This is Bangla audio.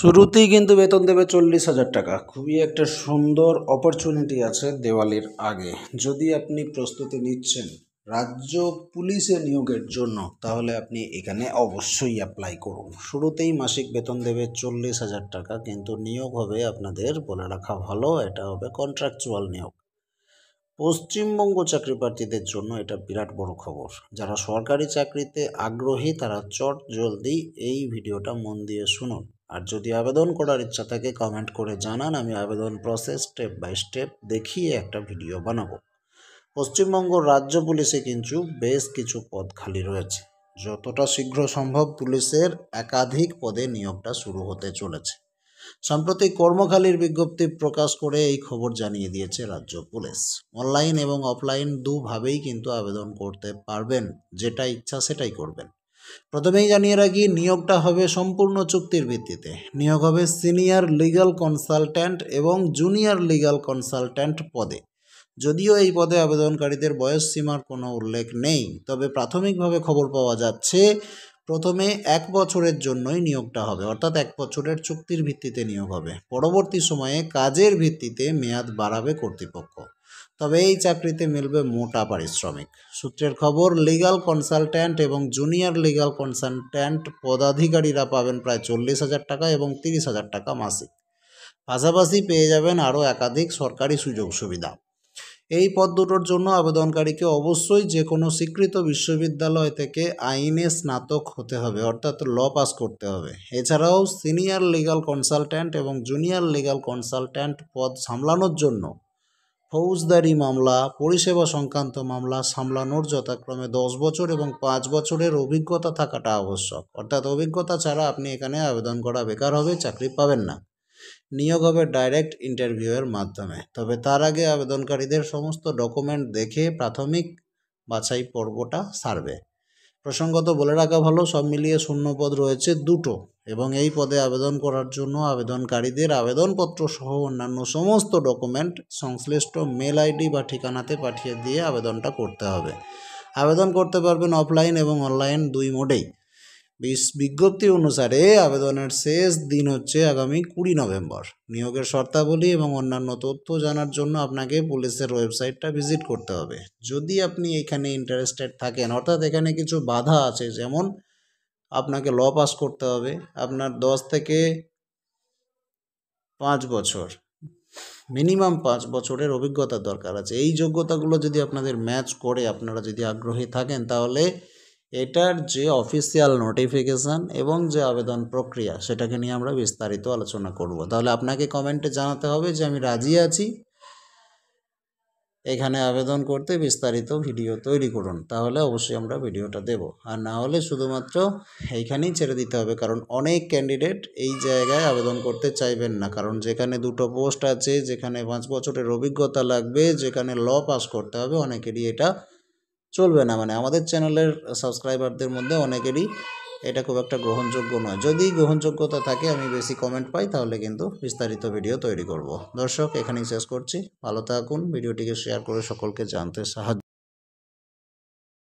শুরুতেই কিন্তু বেতন দেবে চল্লিশ হাজার টাকা খুবই একটা সুন্দর অপরচুনিটি আছে দেওয়ালির আগে যদি আপনি প্রস্তুতি নিচ্ছেন রাজ্য পুলিশে নিয়োগের জন্য তাহলে আপনি এখানে অবশ্যই অ্যাপ্লাই করুন শুরুতেই মাসিক বেতন দেবে চল্লিশ হাজার টাকা কিন্তু নিয়োগ হবে আপনাদের বলে রাখা ভালো এটা হবে কন্ট্রাকচুয়াল নিয়োগ পশ্চিমবঙ্গ চাকরি প্রার্থীদের জন্য এটা বিরাট বড় খবর যারা সরকারি চাকরিতে আগ্রহী তারা চট জলদি এই ভিডিওটা মন দিয়ে শুনুন আর যদি আবেদন করার ইচ্ছা থাকে কমেন্ট করে জানান আমি আবেদন প্রসেস স্টেপ বাই স্টেপ দেখিয়ে একটা ভিডিও বানাবো পশ্চিমবঙ্গ রাজ্য পুলিশে কিন্তু বেশ কিছু পদ খালি রয়েছে যতটা শীঘ্র সম্ভব পুলিশের একাধিক পদে নিয়োগটা শুরু হতে চলেছে সম্প্রতি কর্মখালির বিজ্ঞপ্তি প্রকাশ করে এই খবর জানিয়ে দিয়েছে রাজ্য পুলিশ অনলাইন এবং অফলাইন দুভাবেই কিন্তু আবেদন করতে পারবেন যেটা ইচ্ছা সেটাই করবেন প্রথমেই জানিয়ে রাখি নিয়োগটা হবে সম্পূর্ণ চুক্তির ভিত্তিতে নিয়োগ হবে সিনিয়র লিগাল কনসালট্যান্ট এবং জুনিয়র লিগাল কনসালট্যান্ট পদে যদিও এই পদে আবেদনকারীদের বয়স সীমার কোনো উল্লেখ নেই তবে প্রাথমিকভাবে খবর পাওয়া যাচ্ছে প্রথমে এক বছরের জন্যই নিয়োগটা হবে অর্থাৎ এক বছরের চুক্তির ভিত্তিতে নিয়োগ হবে পরবর্তী সময়ে কাজের ভিত্তিতে মেয়াদ বাড়াবে কর্তৃপক্ষ তবে এই চাকরিতে মিলবে মোটা পারিশ্রমিক সূত্রের খবর লিগাল কনসালট্যান্ট এবং জুনিয়র লিগাল কনসালট্যান্ট পদাধিকারীরা পাবেন প্রায় চল্লিশ হাজার টাকা এবং তিরিশ হাজার টাকা মাসিক পাশাপাশি পেয়ে যাবেন আরও একাধিক সরকারি সুযোগ সুবিধা এই পদ দুটোর জন্য আবেদনকারীকে অবশ্যই যে কোনো স্বীকৃত বিশ্ববিদ্যালয় থেকে আইনে স্নাতক হতে হবে অর্থাৎ ল পাস করতে হবে এছাড়াও সিনিয়র লিগাল কনসালট্যান্ট এবং জুনিয়র লিগাল কনসালট্যান্ট পদ সামলানোর জন্য ফৌজদারি মামলা পরিষেবা সংক্রান্ত মামলা সামলানোর যথাক্রমে দশ বছর এবং পাঁচ বছরের অভিজ্ঞতা থাকাটা আবশ্যক অর্থাৎ অভিজ্ঞতা ছাড়া আপনি এখানে আবেদন করা বেকার হবে চাকরি পাবেন না নিয়োগ হবে ডাইরেক্ট ইন্টারভিউয়ের মাধ্যমে তবে তার আগে আবেদনকারীদের সমস্ত ডকুমেন্ট দেখে প্রাথমিক বাছাই পর্বটা সারবে প্রসঙ্গত বলে রাখা ভালো সব মিলিয়ে শূন্য পদ রয়েছে দুটো এবং এই পদে আবেদন করার জন্য আবেদনকারীদের আবেদনপত্র সহ অন্যান্য সমস্ত ডকুমেন্ট সংশ্লিষ্ট মেল আইডি বা ঠিকানাতে পাঠিয়ে দিয়ে আবেদনটা করতে হবে আবেদন করতে পারবেন অফলাইন এবং অনলাইন দুই মোডেই বিজ্ঞপ্তি অনুসারে আবেদনের শেষ দিন হচ্ছে আগামী কুড়ি নভেম্বর নিয়োগের শর্তাবলী এবং অন্যান্য তথ্য জানার জন্য আপনাকে পুলিশের ওয়েবসাইটটা ভিজিট করতে হবে যদি আপনি এখানে ইন্টারেস্টেড থাকেন অর্থাৎ এখানে কিছু বাধা আছে যেমন আপনাকে ল পাস করতে হবে আপনার দশ থেকে পাঁচ বছর মিনিমাম পাঁচ বছরের অভিজ্ঞতা দরকার আছে এই যোগ্যতাগুলো যদি আপনাদের ম্যাচ করে আপনারা যদি আগ্রহী থাকেন তাহলে এটার যে অফিসিয়াল নোটিফিকেশান এবং যে আবেদন প্রক্রিয়া সেটাকে নিয়ে আমরা বিস্তারিত আলোচনা করব তাহলে আপনাকে কমেন্টে জানাতে হবে যে আমি রাজি আছি এখানে আবেদন করতে বিস্তারিত ভিডিও তৈরি করুন তাহলে অবশ্যই আমরা ভিডিওটা দেব আর না হলে শুধুমাত্র এইখানেই ছেড়ে দিতে হবে কারণ অনেক ক্যান্ডিডেট এই জায়গায় আবেদন করতে চাইবেন না কারণ যেখানে দুটো পোস্ট আছে যেখানে পাঁচ বছরের অভিজ্ঞতা লাগবে যেখানে ল পাস করতে হবে অনেকেরই এটা চলবে না মানে আমাদের চ্যানেলের সাবস্ক্রাইবারদের মধ্যে অনেকেরই এটা খুব একটা গ্রহণযোগ্য নয় যদি গ্রহণযোগ্যতা থাকে আমি বেশি কমেন্ট পাই তাহলে কিন্তু বিস্তারিত ভিডিও তৈরি করব দর্শক এখানেই শেষ করছি ভালো থাকুন ভিডিওটিকে শেয়ার করে সকলকে জানতে সাহায্য